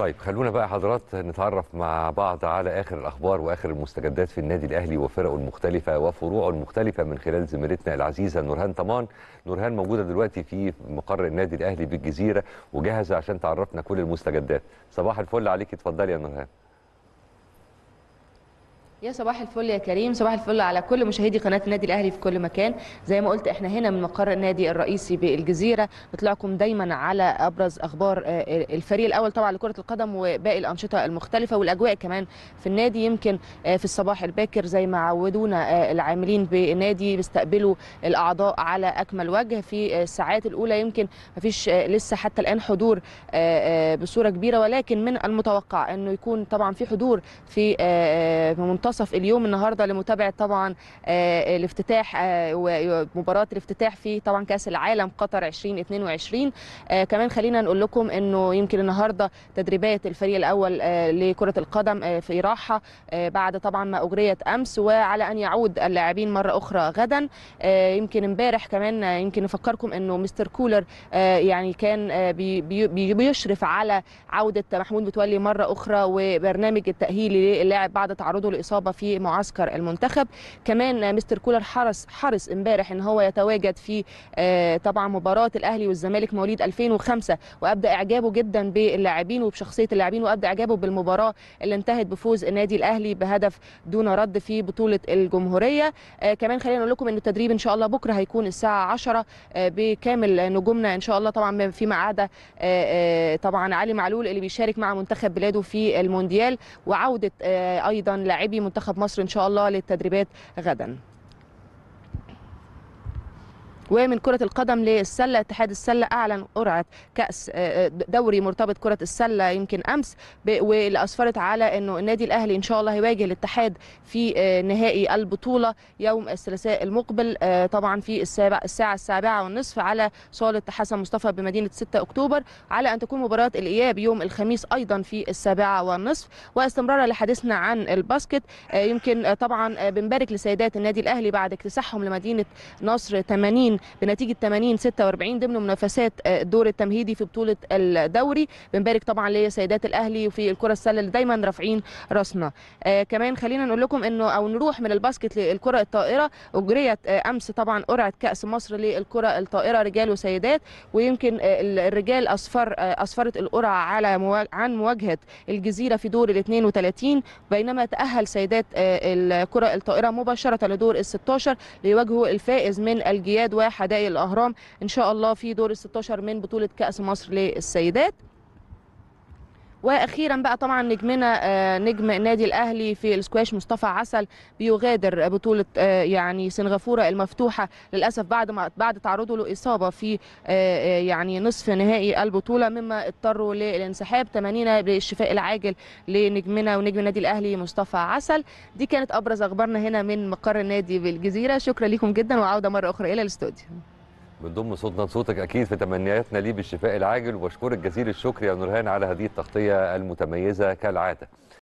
طيب خلونا بقى حضرات نتعرف مع بعض على اخر الاخبار واخر المستجدات في النادي الاهلي وفرقه المختلفه وفروعه المختلفه من خلال زميلتنا العزيزه نورهان طمان نورهان موجوده دلوقتي في مقر النادي الاهلي بالجزيره وجاهزه عشان تعرفنا كل المستجدات صباح الفل عليك اتفضلي يا نورهان يا صباح الفل يا كريم صباح الفل على كل مشاهدي قناه النادي الاهلي في كل مكان زي ما قلت احنا هنا من مقر النادي الرئيسي بالجزيره بطلعكم دايما على ابرز اخبار آه، آه، الفريق الاول طبعا لكره القدم وباقي الانشطه المختلفه والاجواء كمان في النادي يمكن آه، في الصباح الباكر زي ما عودونا العاملين بالنادي بيستقبلوا الاعضاء على اكمل وجه في الساعات الاولى يمكن ما فيش لسه حتى الان حضور بصوره كبيره ولكن من المتوقع انه يكون طبعا في حضور في منطقه منتصف اليوم النهارده لمتابعه طبعا آه، الافتتاح آه، ومباراه الافتتاح في طبعا كاس العالم قطر 2022 آه، كمان خلينا نقول لكم انه يمكن النهارده تدريبات الفريق الاول لكره القدم في راحه بعد طبعا ما اجريت امس وعلى ان يعود اللاعبين مره اخرى غدا يمكن امبارح كمان يمكن نفكركم انه مستر كولر يعني كان بيشرف على عوده محمود متولي مره اخرى وبرنامج التاهيلي للاعب بعد تعرضه لاصابه الإصابة في معسكر المنتخب كمان مستر كولر حرص حرص امبارح ان هو يتواجد في آه، طبعا مباراة الأهلي والزمالك مواليد 2005 وأبدى إعجابه جدا باللاعبين وبشخصية اللاعبين وأبدى إعجابه بالمباراة اللي انتهت بفوز النادي الأهلي بهدف دون رد في بطولة الجمهورية آه، كمان خلينا نقول لكم ان التدريب ان شاء الله بكرة هيكون الساعة 10 آه، بكامل نجومنا ان شاء الله طبعا فيما عدا طبعا علي معلول اللي بيشارك مع منتخب بلاده في المونديال وعودة أيضا لاعبي منتخب مصر ان شاء الله للتدريبات غدا ومن كرة القدم للسلة اتحاد السلة أعلن قرعة كأس آه، آه، دوري مرتبط كرة السلة يمكن أمس واللي أسفرت على أنه النادي الأهلي إن شاء الله هيواجه الاتحاد في آه، نهائي البطولة يوم الثلاثاء المقبل طبعا في السابع الساعة السابعة والنصف على صالة حسن مصطفى بمدينة 6 أكتوبر على أن تكون مباراة الإياب يوم الخميس أيضا في السابعة والنصف واستمرارا لحديثنا عن الباسكت يمكن طبعا بنبارك لسيدات النادي الأهلي بعد اكتساحهم لمدينة نصر 80 بنتيجه 80 46 ضمن منافسات الدور آه، التمهيدي في بطوله الدوري بنبارك طبعا لسيدات الاهلي وفي الكره السله اللي دايما رافعين راسنا آه كمان خلينا نقول لكم انه او نروح من الباسكت للكره الطائره اجريت آه امس طبعا قرعه كاس مصر للكره الطائره رجال وسيدات ويمكن آه الرجال اصفر آه اصفرت القرعه على عن مواجهه الجزيره في دور ال 32 بينما تاهل سيدات آه الكره الطائره مباشره لدور ال 16 ليواجهوا الفائز من الجياد واحد حدائق الاهرام ان شاء الله في دور ال 16 من بطوله كاس مصر للسيدات واخيرا بقى طبعا نجمنا آه، نجم النادي الاهلي في السكواش مصطفى عسل بيغادر بطوله آه، يعني سنغافوره المفتوحه للاسف بعد ما بعد تعرضه لاصابه في آه، يعني نصف نهائي البطوله مما اضطروا للانسحاب تمنينا بالشفاء العاجل لنجمنا ونجم النادي الاهلي مصطفى عسل دي كانت ابرز اخبارنا هنا من مقر النادي بالجزيره شكرا لكم جدا وعوده مره اخرى الى الاستوديو بنضم صوتنا لصوتك اكيد في تمنياتنا ليه بالشفاء العاجل وبشكرك جزيل الشكر يا نورهان على هذه التغطيه المتميزه كالعاده.